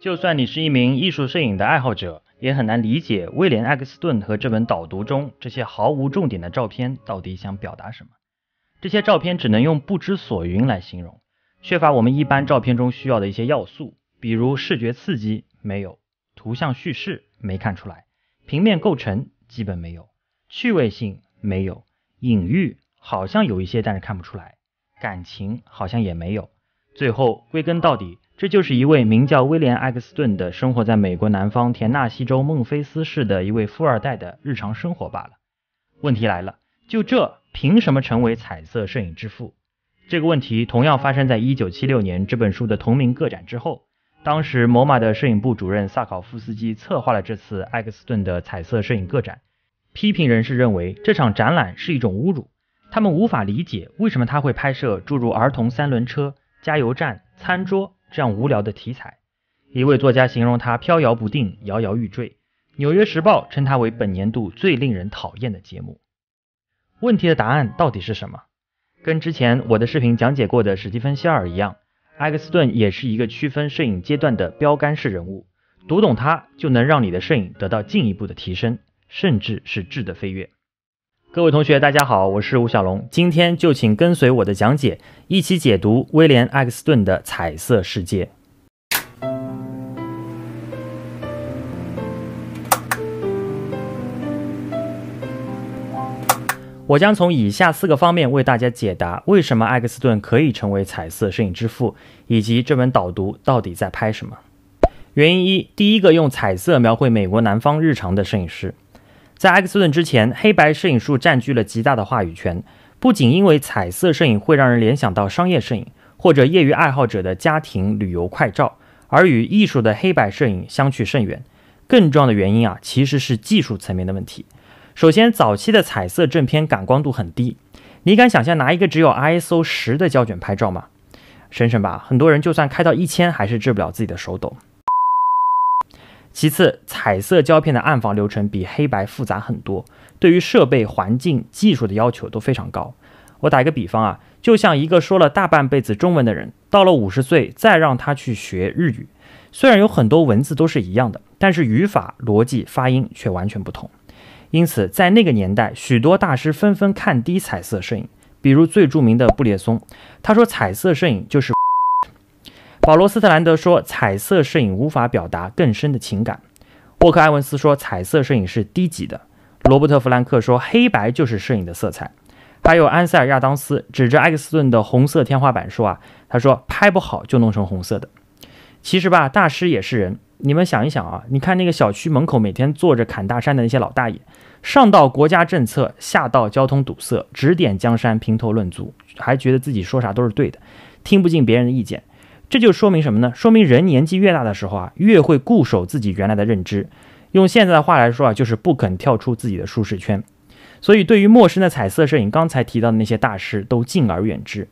就算你是一名艺术摄影的爱好者，也很难理解威廉艾克斯顿和这本导读中这些毫无重点的照片到底想表达什么。这些照片只能用不知所云来形容，缺乏我们一般照片中需要的一些要素，比如视觉刺激没有，图像叙事没看出来，平面构成基本没有，趣味性没有，隐喻好像有一些，但是看不出来，感情好像也没有。最后归根到底。这就是一位名叫威廉·艾克斯顿的，生活在美国南方田纳西州孟菲斯市的一位富二代的日常生活罢了。问题来了，就这凭什么成为彩色摄影之父？这个问题同样发生在1976年这本书的同名个展之后。当时某马的摄影部主任萨考夫斯基策划了这次艾克斯顿的彩色摄影个展。批评人士认为这场展览是一种侮辱，他们无法理解为什么他会拍摄注入儿童三轮车、加油站、餐桌。这样无聊的题材，一位作家形容它飘摇不定、摇摇欲坠。《纽约时报》称它为本年度最令人讨厌的节目。问题的答案到底是什么？跟之前我的视频讲解过的史蒂芬肖尔一样，埃克斯顿也是一个区分摄影阶段的标杆式人物。读懂他，就能让你的摄影得到进一步的提升，甚至是质的飞跃。各位同学，大家好，我是吴小龙。今天就请跟随我的讲解，一起解读威廉·艾克斯顿的《彩色世界》。我将从以下四个方面为大家解答：为什么艾克斯顿可以成为彩色摄影之父，以及这本导读到底在拍什么？原因一：第一个用彩色描绘美国南方日常的摄影师。在埃克斯顿之前，黑白摄影术占据了极大的话语权。不仅因为彩色摄影会让人联想到商业摄影或者业余爱好者的家庭旅游快照，而与艺术的黑白摄影相去甚远。更重要的原因啊，其实是技术层面的问题。首先，早期的彩色正片感光度很低，你敢想象拿一个只有 ISO 十的胶卷拍照吗？省省吧，很多人就算开到一千，还是治不了自己的手抖。其次，彩色胶片的暗房流程比黑白复杂很多，对于设备、环境、技术的要求都非常高。我打一个比方啊，就像一个说了大半辈子中文的人，到了五十岁再让他去学日语，虽然有很多文字都是一样的，但是语法、逻辑、发音却完全不同。因此，在那个年代，许多大师纷纷看低彩色摄影，比如最著名的布列松，他说彩色摄影就是。保罗斯特兰德说：“彩色摄影无法表达更深的情感。”沃克埃文斯说：“彩色摄影是低级的。”罗伯特弗兰克说：“黑白就是摄影的色彩。”还有安塞尔亚当斯指着埃克斯顿的红色天花板说：“啊，他说拍不好就弄成红色的。”其实吧，大师也是人。你们想一想啊，你看那个小区门口每天坐着砍大山的那些老大爷，上到国家政策，下到交通堵塞，指点江山，评头论足，还觉得自己说啥都是对的，听不进别人的意见。这就说明什么呢？说明人年纪越大的时候啊，越会固守自己原来的认知。用现在的话来说啊，就是不肯跳出自己的舒适圈。所以，对于陌生的彩色摄影，刚才提到的那些大师都敬而远之。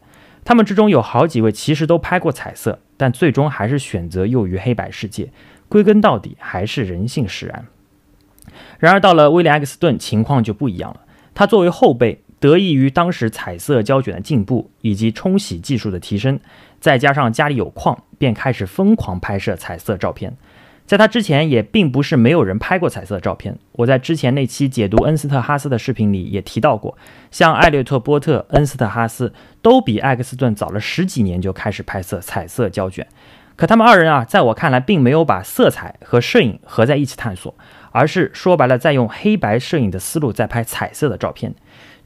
他们之中有好几位其实都拍过彩色，但最终还是选择囿于黑白世界。归根到底，还是人性使然。然而，到了威廉·埃克斯顿，情况就不一样了。他作为后辈，得益于当时彩色胶卷的进步以及冲洗技术的提升。再加上家里有矿，便开始疯狂拍摄彩色照片。在他之前也并不是没有人拍过彩色照片。我在之前那期解读恩斯特·哈斯的视频里也提到过，像艾略特·波特、恩斯特·哈斯都比艾克斯顿早了十几年就开始拍摄彩色胶卷。可他们二人啊，在我看来并没有把色彩和摄影合在一起探索，而是说白了在用黑白摄影的思路在拍彩色的照片。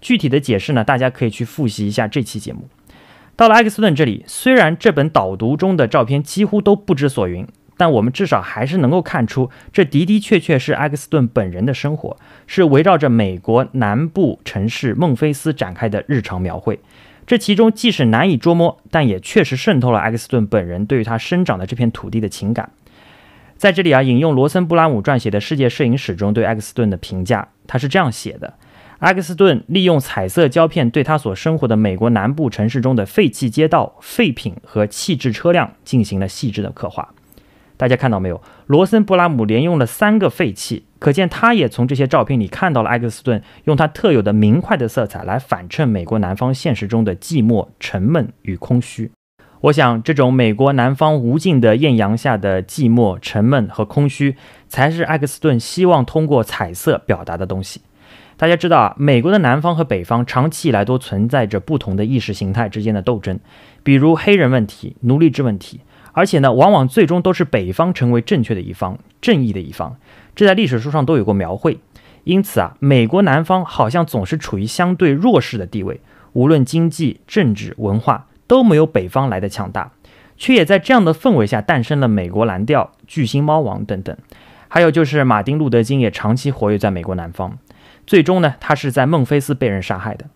具体的解释呢，大家可以去复习一下这期节目。到了埃克斯顿这里，虽然这本导读中的照片几乎都不知所云，但我们至少还是能够看出，这的的确确是埃克斯顿本人的生活，是围绕着美国南部城市孟菲斯展开的日常描绘。这其中，即使难以捉摸，但也确实渗透了埃克斯顿本人对于他生长的这片土地的情感。在这里啊，引用罗森布拉姆撰写的世界摄影史中对埃克斯顿的评价，他是这样写的。埃克斯顿利用彩色胶片对他所生活的美国南部城市中的废弃街道、废品和弃置车辆进行了细致的刻画。大家看到没有？罗森布拉姆连用了三个“废弃”，可见他也从这些照片里看到了埃克斯顿用他特有的明快的色彩来反衬美国南方现实中的寂寞、沉闷与空虚。我想，这种美国南方无尽的艳阳下的寂寞、沉闷和空虚，才是埃克斯顿希望通过彩色表达的东西。大家知道啊，美国的南方和北方长期以来都存在着不同的意识形态之间的斗争，比如黑人问题、奴隶制问题，而且呢，往往最终都是北方成为正确的一方、正义的一方，这在历史书上都有过描绘。因此啊，美国南方好像总是处于相对弱势的地位，无论经济、政治、文化都没有北方来的强大，却也在这样的氛围下诞生了美国蓝调、巨星猫王等等，还有就是马丁·路德·金也长期活跃在美国南方。最终呢，他是在孟菲斯被人杀害的。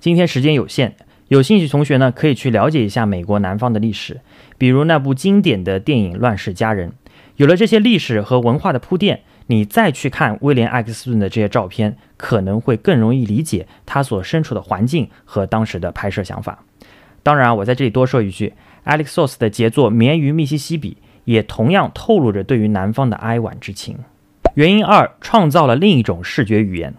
今天时间有限，有兴趣同学呢可以去了解一下美国南方的历史，比如那部经典的电影《乱世佳人》。有了这些历史和文化的铺垫，你再去看威廉·艾克斯顿的这些照片，可能会更容易理解他所身处的环境和当时的拍摄想法。当然，我在这里多说一句 a l e x o s 的杰作《眠于密西西比》也同样透露着对于南方的哀婉之情。原因二，创造了另一种视觉语言。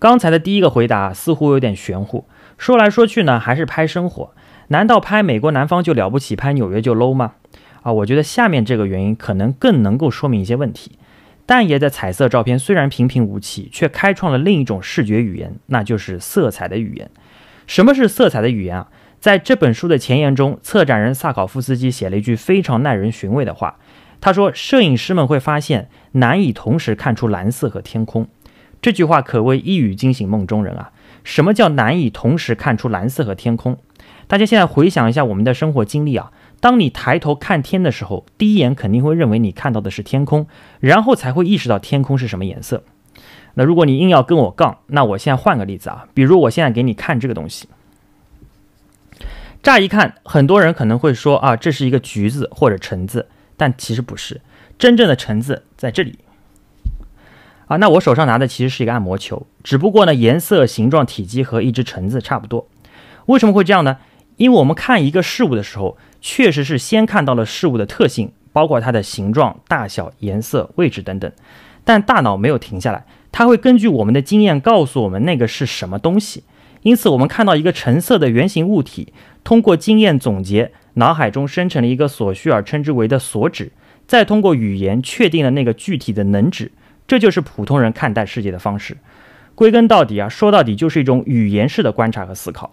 刚才的第一个回答似乎有点玄乎，说来说去呢，还是拍生活。难道拍美国南方就了不起，拍纽约就 low 吗？啊，我觉得下面这个原因可能更能够说明一些问题。但也的彩色照片虽然平平无奇，却开创了另一种视觉语言，那就是色彩的语言。什么是色彩的语言啊？在这本书的前言中，策展人萨考夫斯基写了一句非常耐人寻味的话。他说，摄影师们会发现难以同时看出蓝色和天空。这句话可谓一语惊醒梦中人啊！什么叫难以同时看出蓝色和天空？大家现在回想一下我们的生活经历啊，当你抬头看天的时候，第一眼肯定会认为你看到的是天空，然后才会意识到天空是什么颜色。那如果你硬要跟我杠，那我现在换个例子啊，比如我现在给你看这个东西，乍一看，很多人可能会说啊，这是一个橘子或者橙子，但其实不是，真正的橙子在这里。啊，那我手上拿的其实是一个按摩球，只不过呢，颜色、形状、体积和一只橙子差不多。为什么会这样呢？因为我们看一个事物的时候，确实是先看到了事物的特性，包括它的形状、大小、颜色、位置等等。但大脑没有停下来，它会根据我们的经验告诉我们那个是什么东西。因此，我们看到一个橙色的圆形物体，通过经验总结，脑海中生成了一个所需而称之为的所指，再通过语言确定了那个具体的能指。这就是普通人看待世界的方式，归根到底啊，说到底就是一种语言式的观察和思考。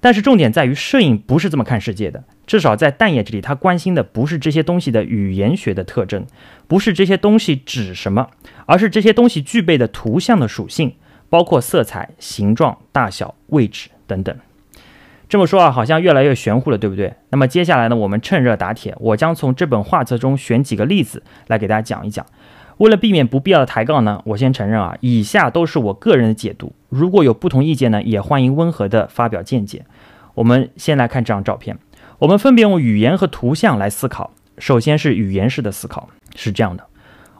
但是重点在于，摄影不是这么看世界的，至少在蛋爷这里，他关心的不是这些东西的语言学的特征，不是这些东西指什么，而是这些东西具备的图像的属性，包括色彩、形状、大小、位置等等。这么说啊，好像越来越玄乎了，对不对？那么接下来呢，我们趁热打铁，我将从这本画册中选几个例子来给大家讲一讲。为了避免不必要的抬杠呢，我先承认啊，以下都是我个人的解读。如果有不同意见呢，也欢迎温和的发表见解。我们先来看这张照片。我们分别用语言和图像来思考。首先是语言式的思考，是这样的：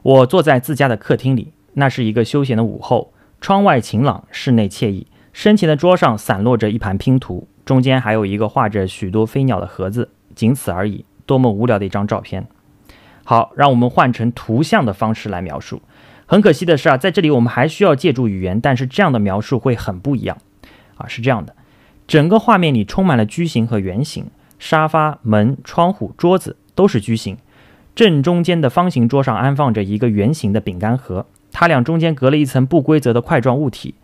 我坐在自家的客厅里，那是一个休闲的午后，窗外晴朗，室内惬意。身前的桌上散落着一盘拼图，中间还有一个画着许多飞鸟的盒子，仅此而已。多么无聊的一张照片。好，让我们换成图像的方式来描述。很可惜的是啊，在这里我们还需要借助语言，但是这样的描述会很不一样啊。是这样的，整个画面里充满了矩形和圆形，沙发、门、窗户、桌子都是矩形。正中间的方形桌上安放着一个圆形的饼干盒，它俩中间隔了一层不规则的块状物体。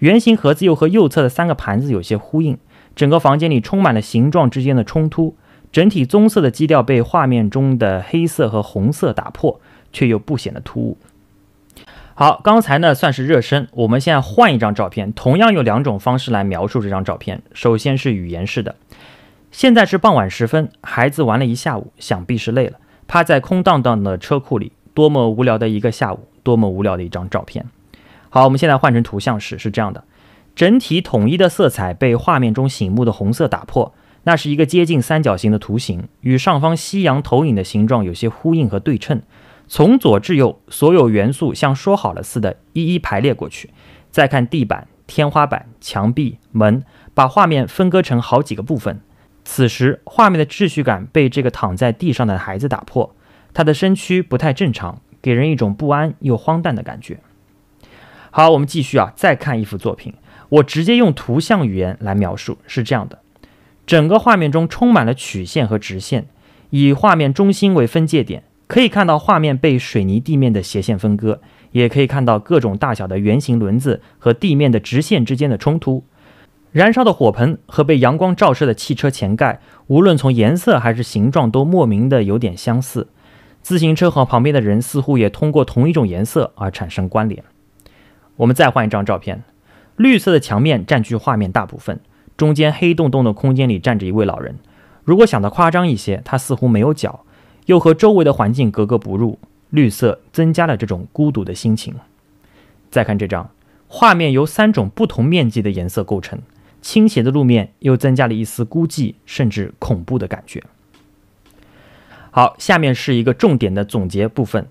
圆形盒子又和右侧的三个盘子有些呼应。整个房间里充满了形状之间的冲突。整体棕色的基调被画面中的黑色和红色打破，却又不显得突兀。好，刚才呢算是热身，我们现在换一张照片，同样有两种方式来描述这张照片。首先是语言式的，现在是傍晚时分，孩子玩了一下午，想必是累了，趴在空荡荡的车库里，多么无聊的一个下午，多么无聊的一张照片。好，我们现在换成图像式，是这样的，整体统一的色彩被画面中醒目的红色打破。那是一个接近三角形的图形，与上方夕阳投影的形状有些呼应和对称。从左至右，所有元素像说好了似的，一一排列过去。再看地板、天花板、墙壁、门，把画面分割成好几个部分。此时，画面的秩序感被这个躺在地上的孩子打破。他的身躯不太正常，给人一种不安又荒诞的感觉。好，我们继续啊，再看一幅作品。我直接用图像语言来描述，是这样的。整个画面中充满了曲线和直线，以画面中心为分界点，可以看到画面被水泥地面的斜线分割，也可以看到各种大小的圆形轮子和地面的直线之间的冲突。燃烧的火盆和被阳光照射的汽车前盖，无论从颜色还是形状，都莫名的有点相似。自行车和旁边的人似乎也通过同一种颜色而产生关联。我们再换一张照片，绿色的墙面占据画面大部分。中间黑洞洞的空间里站着一位老人，如果想得夸张一些，他似乎没有脚，又和周围的环境格格不入。绿色增加了这种孤独的心情。再看这张，画面由三种不同面积的颜色构成，倾斜的路面又增加了一丝孤寂甚至恐怖的感觉。好，下面是一个重点的总结部分。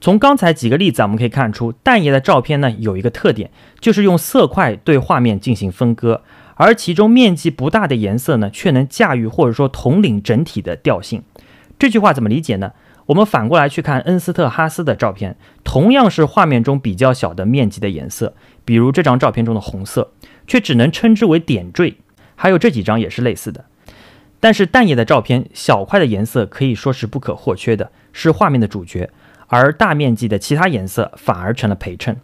从刚才几个例子我们可以看出，蛋爷的照片呢有一个特点，就是用色块对画面进行分割。而其中面积不大的颜色呢，却能驾驭或者说统领整体的调性。这句话怎么理解呢？我们反过来去看恩斯特·哈斯的照片，同样是画面中比较小的面积的颜色，比如这张照片中的红色，却只能称之为点缀。还有这几张也是类似的。但是蛋液的照片，小块的颜色可以说是不可或缺的，是画面的主角，而大面积的其他颜色反而成了陪衬。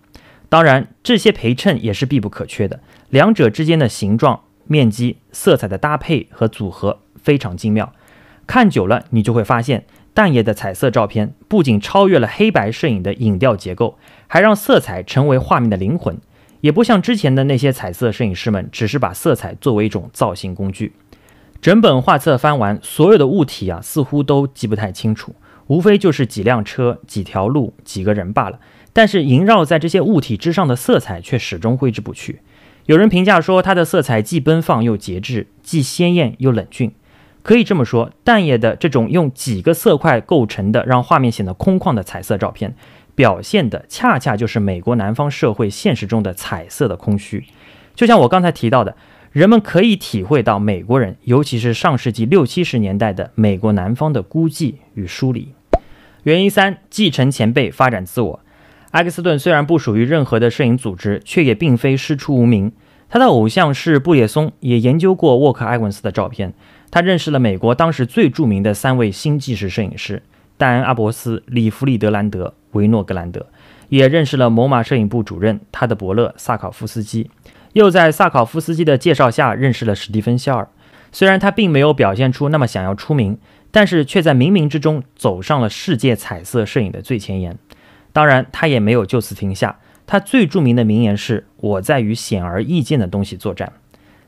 当然，这些陪衬也是必不可缺的。两者之间的形状、面积、色彩的搭配和组合非常精妙。看久了，你就会发现，蛋爷的彩色照片不仅超越了黑白摄影的影调结构，还让色彩成为画面的灵魂。也不像之前的那些彩色摄影师们，只是把色彩作为一种造型工具。整本画册翻完，所有的物体啊，似乎都记不太清楚，无非就是几辆车、几条路、几个人罢了。但是萦绕在这些物体之上的色彩却始终挥之不去。有人评价说，它的色彩既奔放又节制，既鲜艳又冷峻。可以这么说，蛋液的这种用几个色块构成的，让画面显得空旷的彩色照片，表现的恰恰就是美国南方社会现实中的彩色的空虚。就像我刚才提到的，人们可以体会到美国人，尤其是上世纪六七十年代的美国南方的孤寂与疏离。原因三，继承前辈，发展自我。埃克斯顿虽然不属于任何的摄影组织，却也并非师出无名。他的偶像是布列松，也研究过沃克·埃文斯的照片。他认识了美国当时最著名的三位新纪实摄影师：戴安·阿伯斯、里弗里·德兰德、维诺格兰德，也认识了某马摄影部主任他的伯乐萨考夫斯基。又在萨考夫斯基的介绍下认识了史蒂芬·肖尔。虽然他并没有表现出那么想要出名，但是却在冥冥之中走上了世界彩色摄影的最前沿。当然，他也没有就此停下。他最著名的名言是：“我在与显而易见的东西作战。”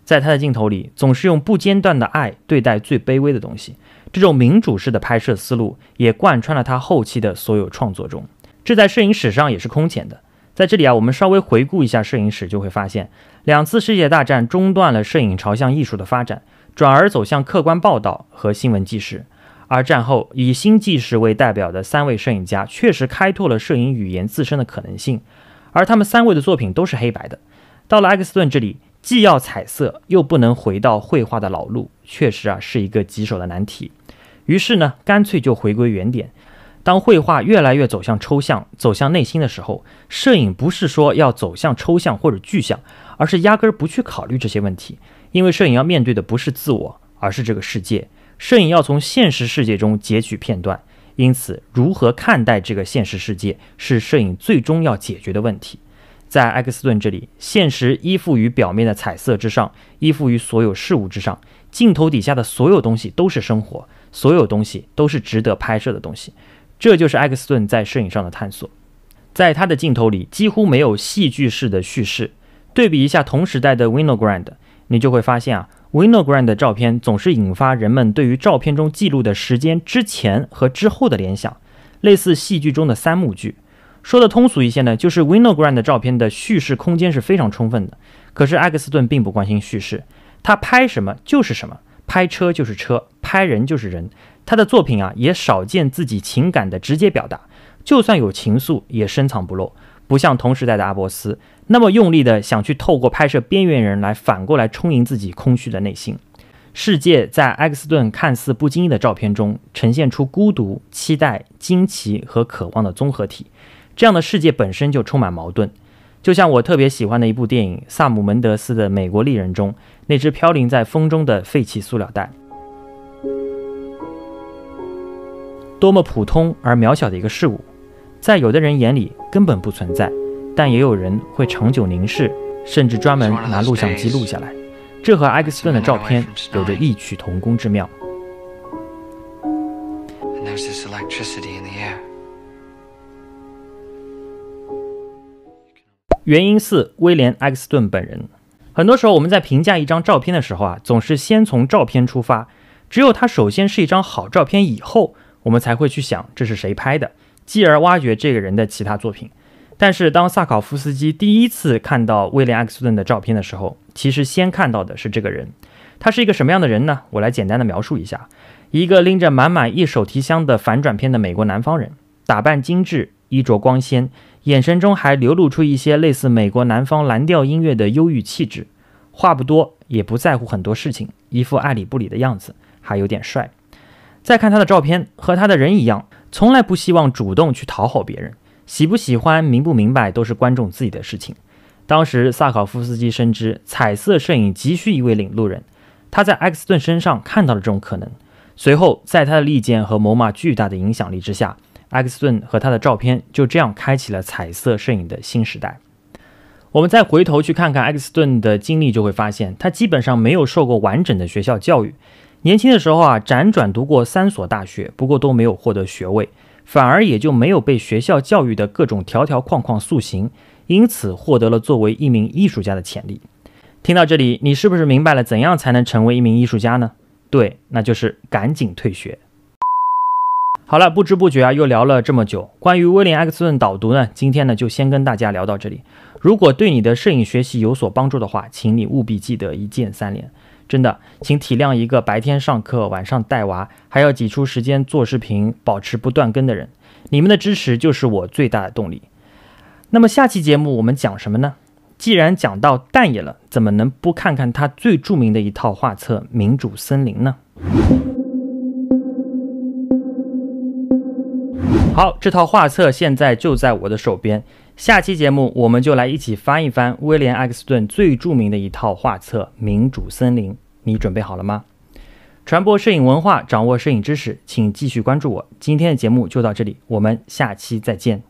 在他的镜头里，总是用不间断的爱对待最卑微的东西。这种民主式的拍摄思路也贯穿了他后期的所有创作中，这在摄影史上也是空前的。在这里啊，我们稍微回顾一下摄影史，就会发现，两次世界大战中断了摄影朝向艺术的发展，转而走向客观报道和新闻纪实。而战后，以新纪实为代表的三位摄影家确实开拓了摄影语言自身的可能性，而他们三位的作品都是黑白的。到了埃克斯顿这里，既要彩色，又不能回到绘画的老路，确实啊是一个棘手的难题。于是呢，干脆就回归原点。当绘画越来越走向抽象、走向内心的时候，摄影不是说要走向抽象或者具象，而是压根不去考虑这些问题，因为摄影要面对的不是自我，而是这个世界。摄影要从现实世界中截取片段，因此，如何看待这个现实世界是摄影最终要解决的问题。在埃克斯顿这里，现实依附于表面的彩色之上，依附于所有事物之上。镜头底下的所有东西都是生活，所有东西都是值得拍摄的东西。这就是埃克斯顿在摄影上的探索。在他的镜头里，几乎没有戏剧式的叙事。对比一下同时代的 Winogrand。你就会发现啊，Winogrand 的照片总是引发人们对于照片中记录的时间之前和之后的联想，类似戏剧中的三幕剧。说的通俗一些呢，就是 Winogrand 的照片的叙事空间是非常充分的。可是埃克斯顿并不关心叙事，他拍什么就是什么，拍车就是车，拍人就是人。他的作品啊，也少见自己情感的直接表达，就算有情愫，也深藏不露，不像同时代的阿伯斯。那么用力的想去透过拍摄边缘人来反过来充盈自己空虚的内心。世界在埃克斯顿看似不经意的照片中呈现出孤独、期待、惊奇和渴望的综合体。这样的世界本身就充满矛盾，就像我特别喜欢的一部电影《萨姆·门德斯的美国丽人》中那只飘零在风中的废弃塑料袋，多么普通而渺小的一个事物，在有的人眼里根本不存在。但也有人会长久凝视，甚至专门拿录像机录下来。这和埃克斯顿的照片有着异曲同工之妙。原因四：威廉·埃克斯顿本人。很多时候，我们在评价一张照片的时候啊，总是先从照片出发。只有它首先是一张好照片以后，我们才会去想这是谁拍的，继而挖掘这个人的其他作品。但是当萨考夫斯基第一次看到威廉·艾克斯顿的照片的时候，其实先看到的是这个人。他是一个什么样的人呢？我来简单的描述一下：一个拎着满满一手提箱的反转片的美国南方人，打扮精致，衣着光鲜，眼神中还流露出一些类似美国南方蓝调音乐的忧郁气质。话不多，也不在乎很多事情，一副爱理不理的样子，还有点帅。再看他的照片，和他的人一样，从来不希望主动去讨好别人。喜不喜欢、明不明白，都是观众自己的事情。当时，萨考夫斯基深知彩色摄影急需一位领路人，他在埃克斯顿身上看到了这种可能。随后，在他的利剑和某马巨大的影响力之下，埃克斯顿和他的照片就这样开启了彩色摄影的新时代。我们再回头去看看埃克斯顿的经历，就会发现他基本上没有受过完整的学校教育。年轻的时候啊，辗转读过三所大学，不过都没有获得学位。反而也就没有被学校教育的各种条条框框塑形，因此获得了作为一名艺术家的潜力。听到这里，你是不是明白了怎样才能成为一名艺术家呢？对，那就是赶紧退学。好了，不知不觉啊，又聊了这么久。关于威廉·埃克斯顿导读呢，今天呢就先跟大家聊到这里。如果对你的摄影学习有所帮助的话，请你务必记得一键三连。真的，请体谅一个白天上课、晚上带娃，还要挤出时间做视频、保持不断更的人。你们的支持就是我最大的动力。那么下期节目我们讲什么呢？既然讲到蛋爷了，怎么能不看看他最著名的一套画册《民主森林》呢？好，这套画册现在就在我的手边。下期节目我们就来一起翻一翻威廉·艾克斯顿最著名的一套画册《民主森林》。你准备好了吗？传播摄影文化，掌握摄影知识，请继续关注我。今天的节目就到这里，我们下期再见。